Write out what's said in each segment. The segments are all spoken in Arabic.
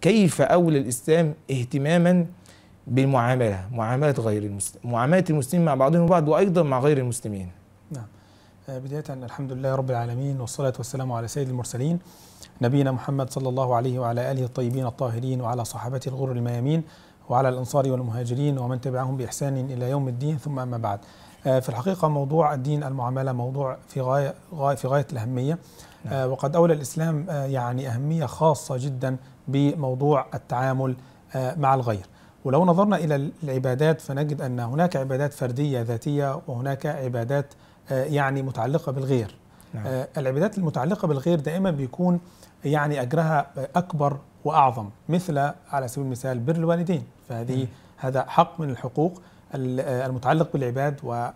كيف أولى الإسلام اهتماما بالمعاملة معاملة غير المسلم معاملة المسلمين مع بعضهم البعض وأيضا مع غير المسلمين نعم آه، بداية الحمد لله رب العالمين والصلاة والسلام على سيد المرسلين نبينا محمد صلى الله عليه وعلى آله الطيبين الطاهرين وعلى صحابته الغر الميامين وعلى الأنصار والمهاجرين ومن تبعهم بإحسان إلى يوم الدين ثم أما بعد آه، في الحقيقة موضوع الدين المعاملة موضوع في غاية, في غاية الأهمية نعم. آه، وقد أولى الإسلام يعني أهمية خاصة جدا بموضوع التعامل آه، مع الغير ولو نظرنا إلى العبادات فنجد أن هناك عبادات فردية ذاتية وهناك عبادات آه، يعني متعلقة بالغير نعم. آه، العبادات المتعلقة بالغير دائما بيكون يعني أجرها أكبر وأعظم مثل على سبيل المثال بر الوالدين فهذه م. هذا حق من الحقوق المتعلق بالعباد و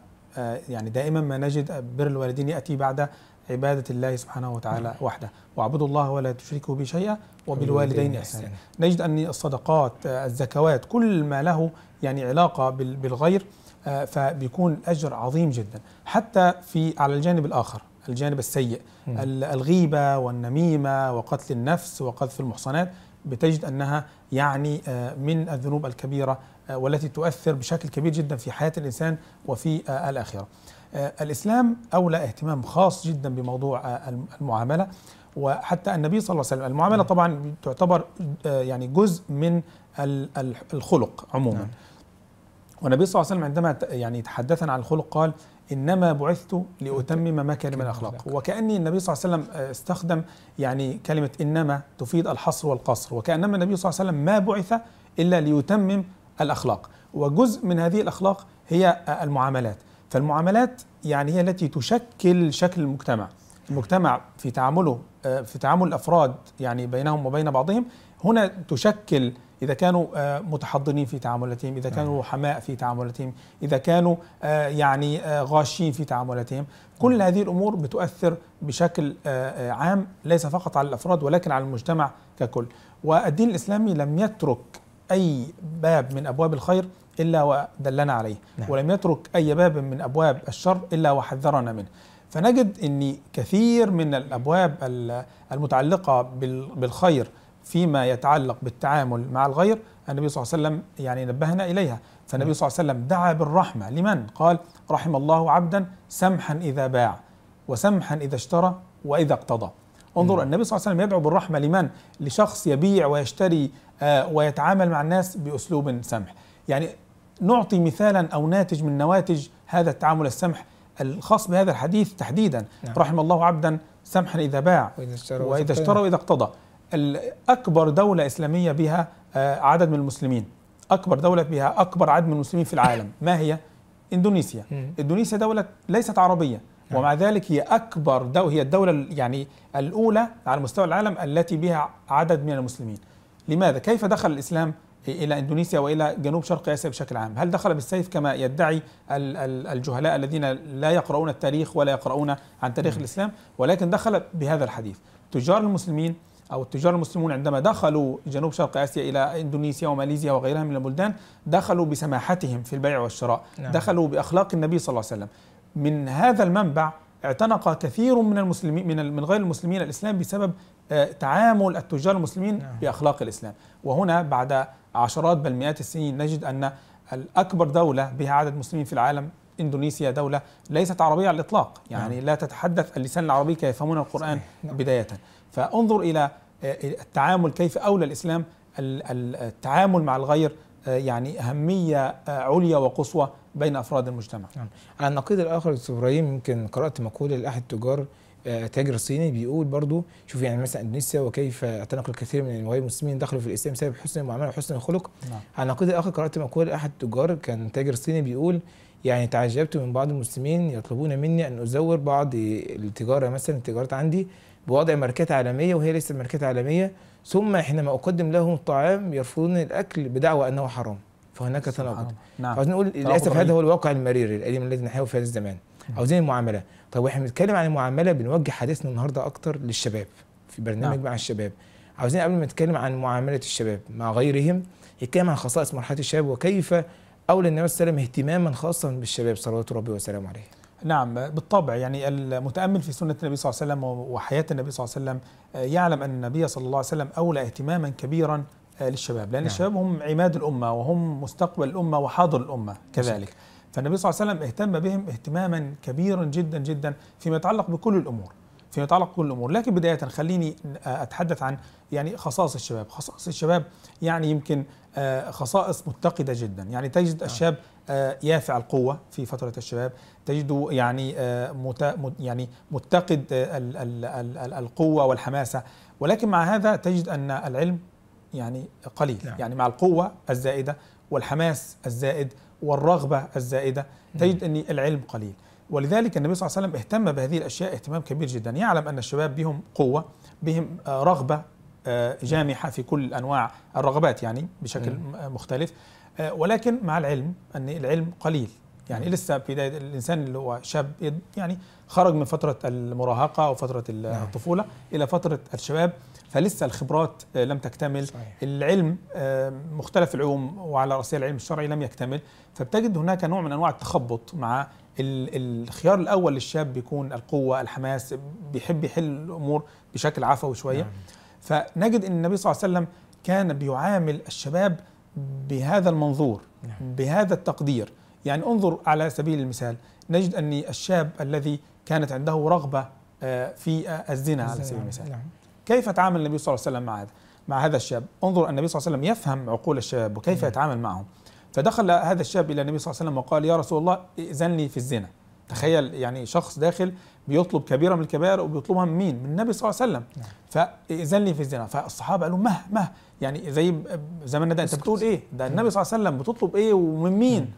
يعني دائما ما نجد بر الوالدين يأتي بعد عبادة الله سبحانه وتعالى نعم. وحده واعبدوا الله ولا تشركوا به شيئا وبالوالدين إحسانا نجد أن الصدقات الزكوات كل ما له يعني علاقة بالغير آه، فبيكون أجر عظيم جدا حتى في على الجانب الآخر الجانب السيء مم. الغيبة والنميمة وقتل النفس وقذف المحصنات بتجد أنها يعني آه، من الذنوب الكبيرة آه، والتي تؤثر بشكل كبير جدا في حياة الإنسان وفي الآخرة آه، الإسلام أولى اهتمام خاص جدا بموضوع آه، المعاملة وحتى النبي صلى الله عليه وسلم المعاملة نعم. طبعا تعتبر آه، يعني جزء من الخلق عموما نعم. والنبي صلى الله عليه وسلم عندما يعني تحدثنا عن الخلق قال انما بعثت لاتمم مكارم الاخلاق وكاني النبي صلى الله عليه وسلم استخدم يعني كلمه انما تفيد الحصر والقصر وكانما النبي صلى الله عليه وسلم ما بعث الا ليتمم الاخلاق وجزء من هذه الاخلاق هي المعاملات فالمعاملات يعني هي التي تشكل شكل المجتمع المجتمع في تعامله آه، في تعامل الافراد يعني بينهم وبين بعضهم هنا تشكل اذا كانوا آه، متحضرين في تعاملاتهم اذا نعم. كانوا حماء في تعاملاتهم اذا كانوا آه، يعني غاشين في تعاملاتهم كل نعم. هذه الامور بتؤثر بشكل عام ليس فقط على الافراد ولكن على المجتمع ككل والدين الاسلامي لم يترك اي باب من ابواب الخير إلا ودلنا عليه نعم. ولم يترك أي باب من أبواب الشر إلا وحذرنا منه فنجد أن كثير من الأبواب المتعلقة بالخير فيما يتعلق بالتعامل مع الغير النبي صلى الله عليه وسلم يعني نبهنا إليها فالنبي صلى الله عليه وسلم دعا بالرحمة لمن؟ قال رحم الله عبدا سمحا إذا باع وسمحا إذا اشترى وإذا اقتضى انظر نعم. النبي صلى الله عليه وسلم يدعو بالرحمة لمن؟ لشخص يبيع ويشتري آه، ويتعامل مع الناس بأسلوب سمح يعني نعطي مثالا أو ناتج من نواتج هذا التعامل السمح الخاص بهذا الحديث تحديدا نعم. رحم الله عبدا سمحا إذا باع وإذا اشترى وإذا اقتضى أكبر دولة إسلامية بها آه، عدد من المسلمين أكبر دولة بها أكبر عدد من المسلمين في العالم ما هي؟ إندونيسيا إندونيسيا دولة ليست عربية نعم. ومع ذلك هي أكبر دوله هي الدولة يعني الأولى على مستوى العالم التي بها عدد من المسلمين لماذا؟ كيف دخل الإسلام إلى إندونيسيا وإلى جنوب شرق آسيا بشكل عام هل دخل بالسيف كما يدعي الجهلاء الذين لا يقرؤون التاريخ ولا يقرؤون عن تاريخ الإسلام ولكن دخل بهذا الحديث تجار المسلمين أو التجار المسلمون عندما دخلوا جنوب شرق آسيا إلى إندونيسيا وماليزيا وغيرها من البلدان دخلوا بسماحتهم في البيع والشراء نعم. دخلوا بأخلاق النبي صلى الله عليه وسلم من هذا المنبع اعتنق كثير من المسلمين من غير المسلمين الاسلام بسبب آه، تعامل التجار المسلمين نعم. بأخلاق الإسلام وهنا بعد عشرات بل مئات السنين نجد أن الأكبر دولة بها عدد مسلمين في العالم اندونيسيا دوله ليست عربيه على الاطلاق يعني نعم. لا تتحدث اللسان العربي كيف يفهمون القران نعم. بدايه فانظر آه، الى التعامل كيف اولى الاسلام التعامل مع الغير آه، يعني اهميه عليا وقصوى بين افراد المجتمع على النقيض الاخر استاذ ابراهيم يمكن قرات مقوله لاحد التجار آه، تاجر صيني بيقول برضو شوف يعني مثلا اندونيسيا وكيف اعتنق الكثير من النوايا المسلمين دخلوا في الاسلام بسبب حسن المعامله وحسن الخلق نعم. على نقيض اخر قرات مقوله احد التجار كان تاجر صيني بيقول يعني تعجبت من بعض المسلمين يطلبون مني ان ازور بعض التجاره مثلا التجارات عندي بوضع ماركات عالميه وهي ليست ماركات عالميه ثم حينما اقدم لهم الطعام يرفضون الاكل بدعوى انه حرام فهناك تناقض نعم. فعاوز نقول للاسف هذا هو الواقع المرير الاليم الذي نحياه في هذا الزمان عاوزين المعامله طب واحنا بنتكلم عن المعامله بنوجه حديثنا النهارده اكتر للشباب في برنامج نعم. مع الشباب عاوزين قبل ما نتكلم عن معامله الشباب مع غيرهم يتكلم عن خصائص مرحله الشباب وكيف اولى النبي صلى الله عليه وسلم اهتماما خاصا بالشباب صلوات ربي وسلامه عليه نعم بالطبع يعني المتأمل في سنة النبي صلى الله عليه وسلم وحياة النبي صلى الله عليه وسلم آه، يعلم أن النبي صلى الله عليه وسلم أولى اهتماما كبيرا آه، للشباب لأن نعم. الشباب هم عماد الأمة وهم مستقبل الأمة وحاضر الأمة كذلك فالنبي صلى الله عليه وسلم اهتم بهم اهتماما كبيرا جدا جدا فيما يتعلق بكل الامور فيما يتعلق بكل الامور لكن بدايه خليني آه، اتحدث عن يعني خصائص الشباب خصائص الشباب يعني يمكن آه، خصائص متقده جدا يعني تجد نعم. الشاب آه، يافع القوه في فتره الشباب تجده يعني يعني متقد القوه والحماسه ولكن مع هذا تجد ان العلم يعني قليل نعم. يعني مع القوه الزائده والحماس الزائد والرغبة الزائدة تجد أن العلم قليل ولذلك النبي صلى الله عليه وسلم اهتم بهذه الأشياء اهتمام كبير جدا يعلم أن الشباب بهم قوة بهم آه، رغبة آه، جامحة في كل أنواع الرغبات يعني بشكل مختلف آه، ولكن مع العلم أن العلم قليل يعني لسه بدايه الانسان اللي هو شاب يعني خرج من فتره المراهقه او فتره نعم. الطفوله الى فتره الشباب فلسه الخبرات لم تكتمل صحيح. العلم آه، مختلف العلوم وعلى راسها العلم الشرعي لم يكتمل فبتجد هناك نوع من انواع التخبط مع الخيار الاول للشاب بيكون القوه الحماس بيحب يحل الامور بشكل عفوي شويه نعم. فنجد ان النبي صلى الله عليه وسلم كان بيعامل الشباب بهذا المنظور نعم. بهذا التقدير يعني انظر على سبيل المثال نجد أن الشاب الذي كانت عنده رغبة آه، في الزنا على سبيل المثال نعم. كيف تعامل النبي صلى الله عليه وسلم مع هذا مع هذا الشاب انظر النبي صلى الله عليه وسلم يفهم عقول الشباب وكيف نعم. يتعامل معهم فدخل هذا الشاب الى النبي صلى الله عليه وسلم وقال يا رسول الله ائذن لي في الزنا تخيل يعني شخص داخل بيطلب كبيره من الكبائر وبيطلبها من مين؟ من النبي صلى الله عليه وسلم نعم. فائذن لي في الزنا فالصحابه قالوا مه مه يعني زي زمان ده انت بتقول ايه؟ ده النبي صلى الله عليه وسلم بتطلب ايه ومن مين؟ نعم.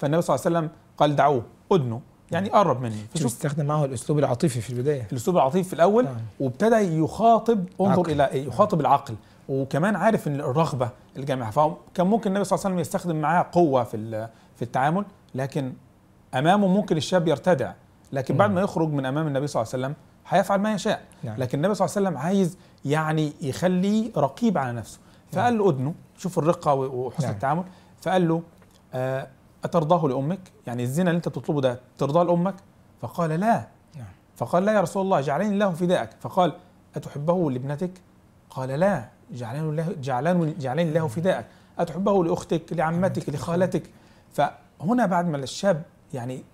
فالنبي صلى الله عليه وسلم قال دعوه ادنه يعني نعم. قرب مني شوف استخدم معه الاسلوب العاطفي في البدايه الاسلوب العاطفي في الاول نعم. وابتدى يخاطب انظر عقل. الى إيه؟ يخاطب العقل وكمان عارف ان الرغبه الجامعه فكان ممكن النبي صلى الله عليه وسلم يستخدم معاه قوه في في التعامل لكن امامه ممكن الشاب يرتدع لكن بعد ما يخرج من امام النبي صلى الله عليه وسلم هيفعل ما يشاء نعم. لكن النبي صلى الله عليه وسلم عايز يعني يخليه رقيب على نفسه فقال له ادنه شوف الرقه وحسن التعامل فقال له آه أترضاه لأمك يعني الزنا اللي أنت بتطلبه ده ترضاه لأمك فقال لا نعم. فقال لا يا رسول الله جعلني الله فداءك فقال أتحبه لابنتك قال لا جعلني الله جعلني, جعلني الله فداءك أتحبه لأختك لعمتك لخالتك فهنا بعد ما الشاب يعني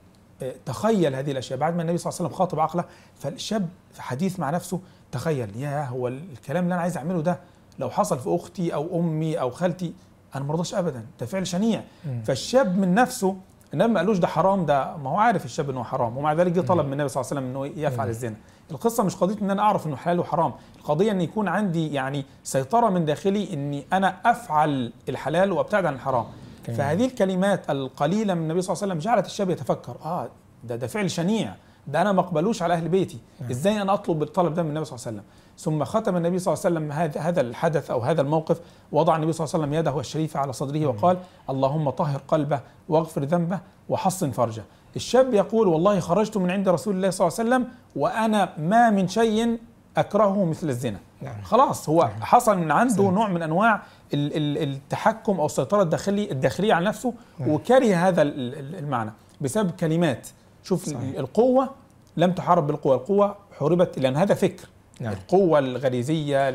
آه، تخيل هذه الاشياء بعد ما النبي صلى الله عليه وسلم خاطب عقله فالشاب في حديث مع نفسه تخيل يا هو الكلام اللي انا عايز اعمله ده لو حصل في اختي او امي او خالتي انا ما رضاش ابدا ده فعل شنيع م. فالشاب من نفسه النبي ما قالوش ده حرام ده ما هو عارف الشاب انه حرام ومع ذلك جه طلب من النبي صلى الله عليه وسلم انه يفعل الزنا القصه مش قضيه ان انا اعرف انه حلال وحرام القضيه ان يكون عندي يعني سيطره من داخلي اني انا افعل الحلال وابتعد عن الحرام كمين. فهذه الكلمات القليله من النبي صلى الله عليه وسلم جعلت الشاب يتفكر اه ده ده فعل شنيع ده انا ما اقبلوش على اهل بيتي نعم. ازاي انا اطلب الطلب ده من النبي صلى الله عليه وسلم ثم ختم النبي صلى الله عليه وسلم هذا الحدث او هذا الموقف وضع النبي صلى الله عليه وسلم يده الشريفه على صدره وقال اللهم طهر قلبه واغفر ذنبه وحصن فرجه الشاب يقول والله خرجت من عند رسول الله صلى الله عليه وسلم وانا ما من شيء اكرهه مثل الزنا نعم. خلاص هو نعم. حصل من عنده نوع من انواع التحكم او السيطره الداخلي الداخليه على نفسه نعم. وكره هذا المعنى بسبب كلمات شوف صحيح. القوه لم تحارب بالقوه القوه حوربت لان هذا فكر نعم. القوه الغريزيه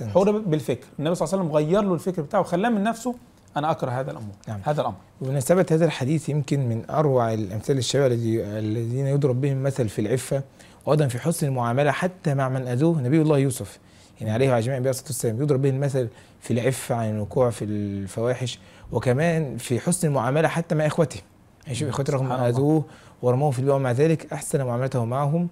الحر بالفكر النبي صلى الله عليه وسلم غير له الفكر بتاعه وخلاه من نفسه انا اكره هذا الامر نعم. هذا الامر بمناسبه هذا الحديث يمكن من اروع الامثال الشباب الذين يضرب بهم مثل في العفه وايضا في حسن المعامله حتى مع من اذوه نبي الله يوسف يعني عليه وعلى جميع الانبياء الصلاه والسلام يضرب به المثل في العفه عن الوقوع في الفواحش وكمان في حسن المعامله حتى مع اخوته يعني شوف اخوته رغم اذوه ورموه في البيوع ومع ذلك احسن معاملته معهم